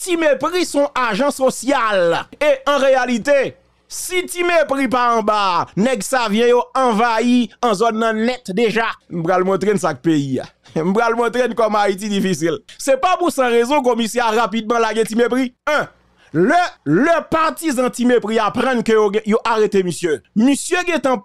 ti mépris son agent social. Et en réalité, si ti mépris pas en bas, nèg ça vient envahi en zone net déjà. M'bra le montrer sa pays. M'bra le montrer comme Haïti difficile. C'est pas pour sans raison commissaire rapidement la ti mépris. 1. Le, le partisan ti mépris apprend que yo, arrêté monsieur. Monsieur qui est en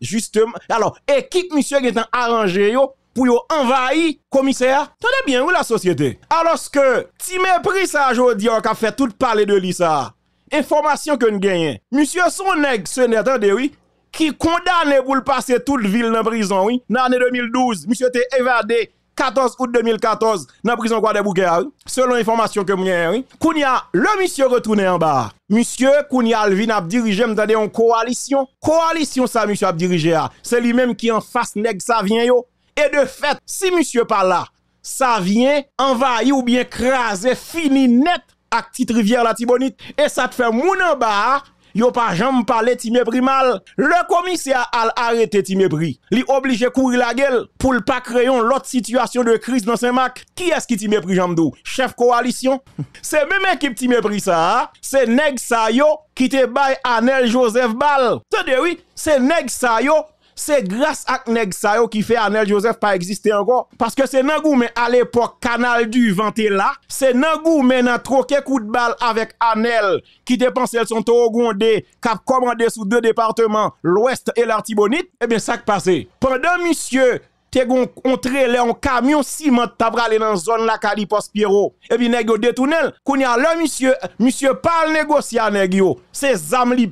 justement. Alors, équipe monsieur qui est en arrangé yo pour envahi, commissaire. Tenez bien, oui, la société. Alors que, si mépris ça aujourd'hui, on a fait tout parler de lui ça. Information que nous gagnons. Monsieur Sonneg, ce n'est pas oui. Qui condamne pour le passer toute ville dans la prison, oui. Dans l'année 2012, monsieur était évadé 14 août 2014 dans la prison de oui selon information que nous oui. Kounia, le monsieur retourné en bas. Monsieur Kounia Alvin a dirigé, dit, en coalition. Coalition ça, monsieur a dirigé. Ah. C'est lui-même qui en face nèg ça vient yo. Et de fait, si monsieur parle, là, ça vient envahir ou bien craser, fini net à petite rivière la Tibonite. Et ça te fait moun en bas, yo pas jamais parlé Timé mal Le commissaire a arrêté Timépris. Pri. Li obligé courir la gueule pour pas créer l'autre situation de crise dans Saint-Marc. Qui est-ce qui Timépris Pri Chef coalition? C'est même équipe Timé ça, hein? C'est Neg Sayo yo qui te bail Anel Joseph Ball. de oui, c'est Neg Sayo c'est grâce à Negsayo qui fait Anel Joseph pas exister encore. Parce que c'est mais à l'époque, Canal du Venté là. C'est Nangoumen a troqué coup de balle avec Anel qui dépensait son Togondé, a commandé sous deux départements, l'Ouest et l'Artibonite. Eh bien, ça qui passé. Pendant monsieur, te gon on trailer en camion ciment t'a bralé dans zone la Calipos Pierrot et eh puis nèg yo détournel a le monsieur monsieur parle négocier nèg yo c'est li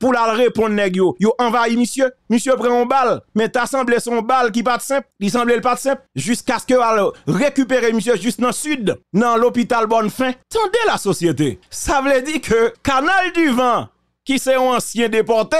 pour la répondre nèg yo. Yo envahi monsieur, monsieur prend un balle, mais t'as semblé son balle qui pas simple, il semblait pas simple jusqu'à ce que al récupérer monsieur juste dans sud, dans l'hôpital bonne Tendez la société. Ça veut dire que canal du vent qui c'est un ancien déporté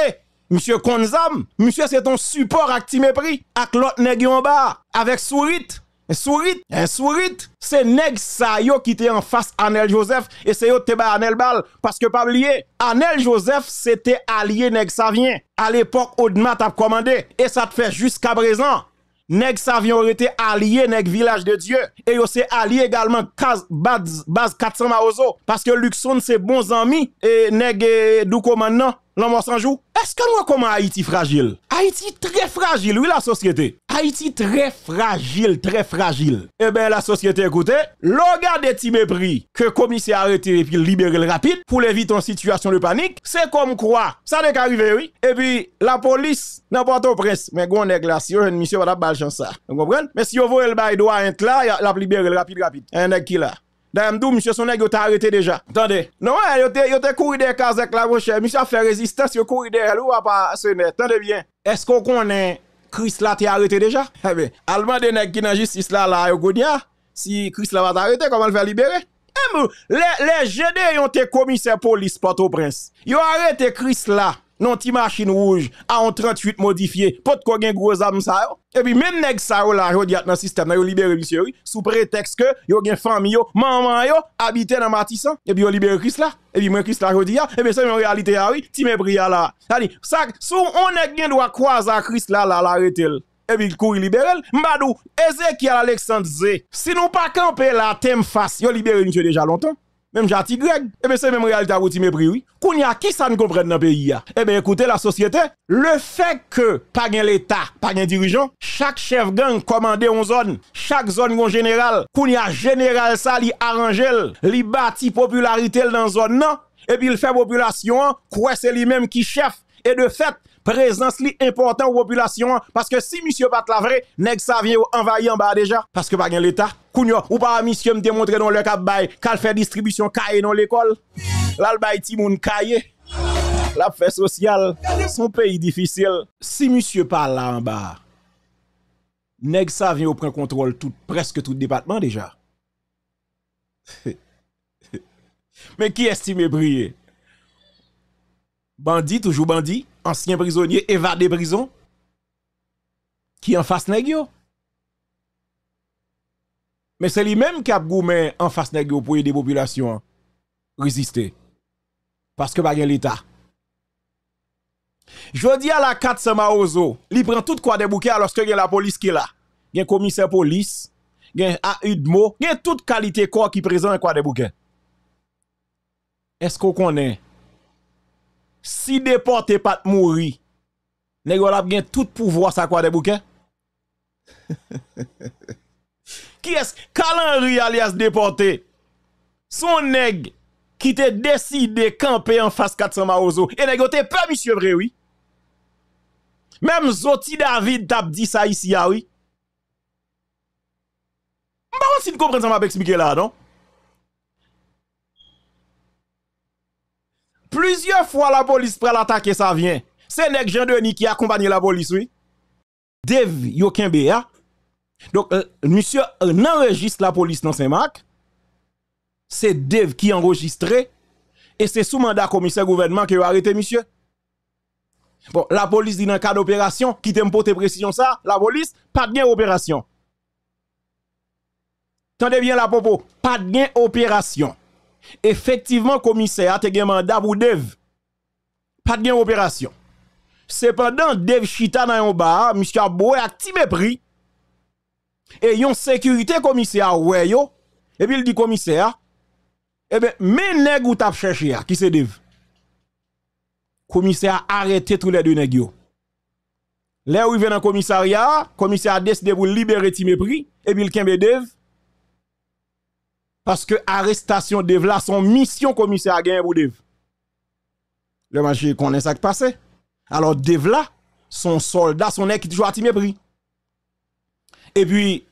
Monsieur Konzam, monsieur c'est ton support à mépris, à l'autre nèg en bas, avec sourite. Sourit, sourit, c'est Neg sa qui était en face Anel Joseph et c'est yo Anel Bal parce que pas oublier Anel Joseph c'était allié nèg Savien. À l'époque Odma t'a commandé et ça te fait jusqu'à présent. Nèg Savien aurait été allié nèg village de Dieu et yo c'est allié également Kaz, Baz base 400 Maozo parce que Luxon c'est bons amis et nèg eh, du commandant l'homme s'en joue. Est-ce que nous comment comme Haïti fragile Haïti très fragile, oui, la société. Haïti très fragile, très fragile. Eh bien, la société, écoutez, le des de mépris que le commissaire s'est arrêté et puis libéré le rapide pour éviter une situation de panique, c'est comme quoi Ça n'est qu'arrivé, oui. Et puis, la police, n'importe où presse, mais on est si on a une mission, on a pas de ça. Vous comprenez Mais si vous voulez le bail là la libérer rapide, rapide. Un qui là. Dame Dou, monsieur, son nègre, t'a arrêté déjà. Attendez. Non, il a couru des cases avec la roche. Monsieur a fait résistance, il a couru des ou pas ce Attendez bien. Est-ce qu'on connaît Chris là, t'es arrêté déjà? Eh bien, Allemand de qui dans justice là, là, si Chris là va t'arrêter, comment le faire libérer? Eh, les, les GD ont été commissaires police, Port-au-Prince. Ils ont arrêté Chris là non ti machine rouge à un 38 modifié pot quoi gen gros âme ça et puis même nèg ça la jodi dans système yo libéré monsieur sous prétexte que yo gen famille yo maman yo habité dans Matissan et puis yo libéré Chris là et puis moi Chris là jodi ah, et eh bien c'est une réalité ah, oui ti mépris là ça dit ça sous on nèg gen droit croiser Chris là là l'arrêter et puis il court libéral Mbadou, Ezekiel Alexandre Z. Si nous pas camper la thème face, yo libéré monsieur déjà longtemps. Même Jati Greg, eh bien c'est même réalité à outil mépris, oui. y a qui ça ne comprend dans le pays, Eh bien écoutez, la société, le fait que, pas l'État, pas un dirigeant, chaque chef gang commandé en zone, chaque zone en général, qu'on y a général ça, li arrangel, li bâti popularité dans zone, non? Et eh puis il fait population, quoi c'est lui-même qui chef, et de fait, Présence li important aux populations parce que si monsieur pas vraie, nèg ça vient envahir en bas déjà parce que pas gain l'état. Kounyo ou pas monsieur me démontrer dans le cap bay, fait faire distribution cahier dans l'école. Là le ti moun cahier. La fait sociale, son pays difficile. Si monsieur pas là en bas, nèg ça vient prendre contrôle tout presque tout département déjà. Mais qui estime briller? Bandit toujours bandit ancien prisonnier évadé prison qui en face nèg Mais c'est lui-même qui a goumé en face nèg pour aider populations résister parce que pas l'état. Je dis à la 4, Maozo, il prend tout quoi des bouquets alors que y a la police qui est là. Il y a commissaire police, il y a AUDMO, toute qualité corps qui présente quoi des bouquets. Est-ce qu'on connaît si déporté pas de mourir, nèg gagne gen tout pouvoir ça quoi des bouquins. qui est ce Calenri alias déporté? Son nèg qui te décidé camper en face 400 Maozo et nèg te pas monsieur vrai oui. Même Zoti David a dit ça ici ah oui. pas si vous que ça m'a expliqué là non? Plusieurs fois la police à l'attaquer ça vient. C'est Nek Jean-Denis qui accompagne la police, oui. aucun Béa Donc, euh, monsieur euh, n'enregistre la police dans Saint-Marc. C'est Dev qui enregistré. Et c'est sous mandat commissaire gouvernement qui a arrêté monsieur. Bon, la police dit dans le cas d'opération, qui t'aime porter précision ça, la police, pas de opération. Tendez bien la popo, pas de opération. Effectivement, commissaire a un mandat pour Dev. Pas de opération. Cependant, Dev Chita dans un bar, monsieur a beau Et yon sécurité commissaire Et puis il dit commissaire, eh bien, mais nèg ou tap cherché ah, qui c'est Dev. Commissaire arrêté tous les deux nèg yo. Là où il vient dans commissariat, commissaire a décidé de libérer Timépris et puis il kembe Dev. Parce que arrestation de son mission commissaire a gagné pour Dev. Le marché connaît ça qui passé. Alors d'Evla... son soldat, son ex qui toujours à mépris. Et puis,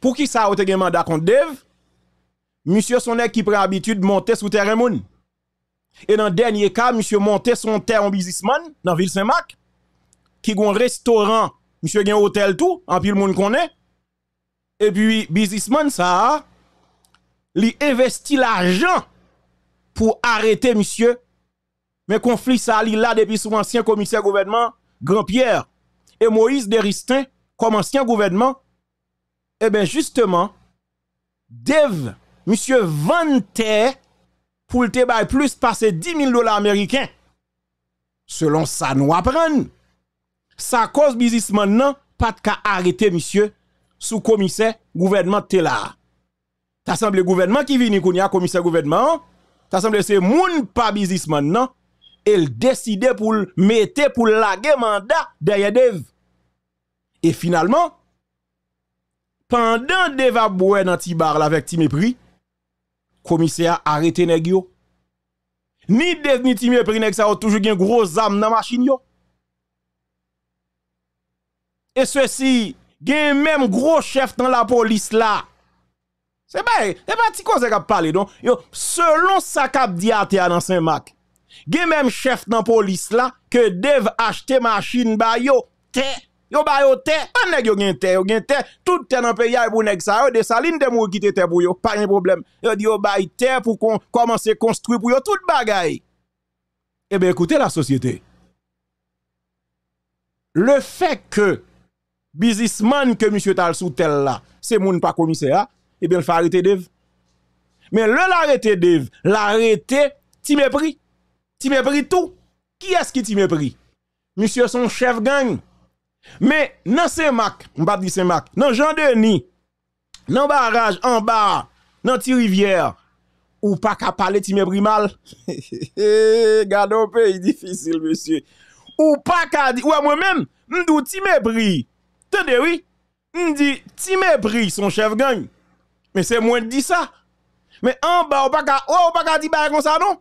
pour qui ça a été mandat contre Dev? Monsieur son qui prend habitude monter sous terrain Et dans le dernier cas, monsieur montait son terre en businessman dans ville Saint-Marc, qui a un restaurant, monsieur a un hôtel tout, en pile monde connaît. Et puis, businessman ça, li investi l'argent pour arrêter monsieur. Mais conflit ça li là depuis son ancien commissaire gouvernement Grand-Pierre et Moïse Deristin comme ancien gouvernement. Eh bien justement, dev monsieur vante pour le débat plus passer 10 000 dollars américains. Selon ça, nous apprenons. Ça cause business, maintenant, pas de cas arrêter monsieur sous commissaire gouvernement là. T'as semble gouvernement qui vient, Kounia, commissaire gouvernement. Ça semble c'est moun pas businessman, non? Elle décide pour mettre, pour le mandat derrière Dev. Et finalement, pendant Dev a boire dans Tibar avec Timépris, commissaire a arrêté Negio. Ni Dev ni Timépris nèg ça toujours gen gros âme dans machine yo. Et ceci, gen même gros chef dans la police là. C'est pas, c'est pas petit cause qui donc. selon sa cap dit à dans Saint-Marc. Gen même chef dans police là que dev acheter machine ba yo té. Yo ba yo té, pas nèg yo gen té, yo gen té, tout té dans pays e pour nèg ça yo de saline de mou qui té pour yo, pas un problème. Yo di yo ba té pour qu'on commence construire pour yo tout bagay. Eh bien écoutez la société. Le fait que businessman que monsieur tal sous là, c'est moun pas commissaire eh bien, il faut arrêter Dev. Mais le l'arrêter Dev, l'arrêter, tu mépris. Tu mépris tout. Qui est-ce qui t'y mépris? Monsieur son chef gang. Mais dans Saint-Marc, on va dire Saint-Marc, non Jean-Denis, non barrage en bas, dans rivière, ou pas qu'à parler tu mépris mal. Eh, Gardons pays difficile monsieur. Ou pas qu'à ou à moi-même, m'dou ti mépris. Tenez oui, m'di ti mépris son chef gang. Mais c'est moins dit ça. Mais en bas, on pas oh, on pas dire comme ça non.